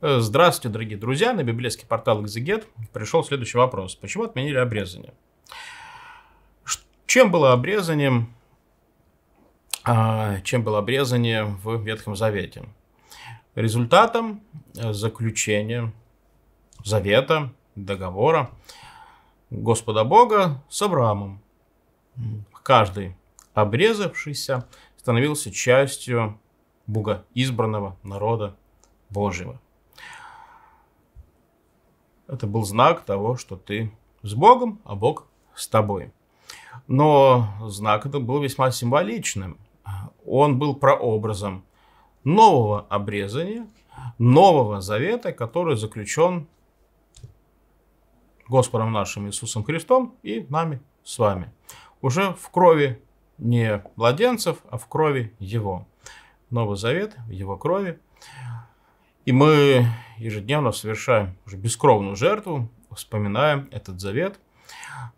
Э, здравствуйте, дорогие друзья. На библейский портал Exeget пришел следующий вопрос. Почему отменили обрезание? Чем было обрезание, а, чем было обрезание в Ветхом Завете? Результатом э, заключения завета, договора Господа Бога с Авраамом. Каждый обрезавшийся становился частью Бога избранного народа Божьего это был знак того, что ты с Богом, а Бог с тобой. Но знак это был весьма символичным. Он был прообразом нового обрезания, нового завета, который заключен Господом нашим Иисусом Христом и нами с вами. Уже в крови не младенцев, а в крови Его. Новый Завет в Его крови. И мы ежедневно совершаем уже бескровную жертву, вспоминаем этот завет,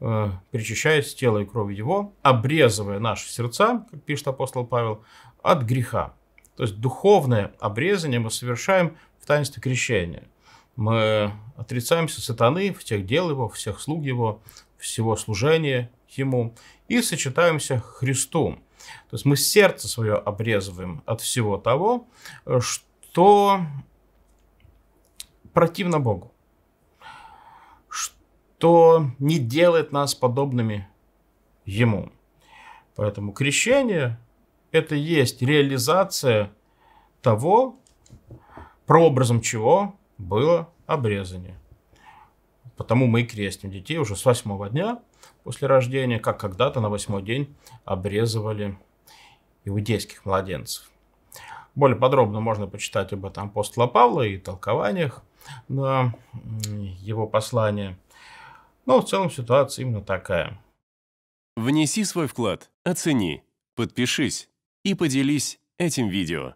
э, причащаясь тело и кровь его, обрезывая наши сердца, как пишет апостол Павел, от греха. То есть духовное обрезание мы совершаем в таинстве крещения. Мы отрицаемся сатаны, всех дел его, всех слуг его, всего служения ему и сочетаемся Христу. То есть мы сердце свое обрезываем от всего того, э, что противно Богу, что не делает нас подобными Ему. Поэтому крещение – это есть реализация того, прообразом чего было обрезание. Потому мы и крестим детей уже с восьмого дня после рождения, как когда-то на восьмой день обрезывали иудейских младенцев. Более подробно можно почитать об этом апостола Павла и толкованиях – на его послание. Но в целом ситуация именно такая. Внеси свой вклад, оцени, подпишись и поделись этим видео.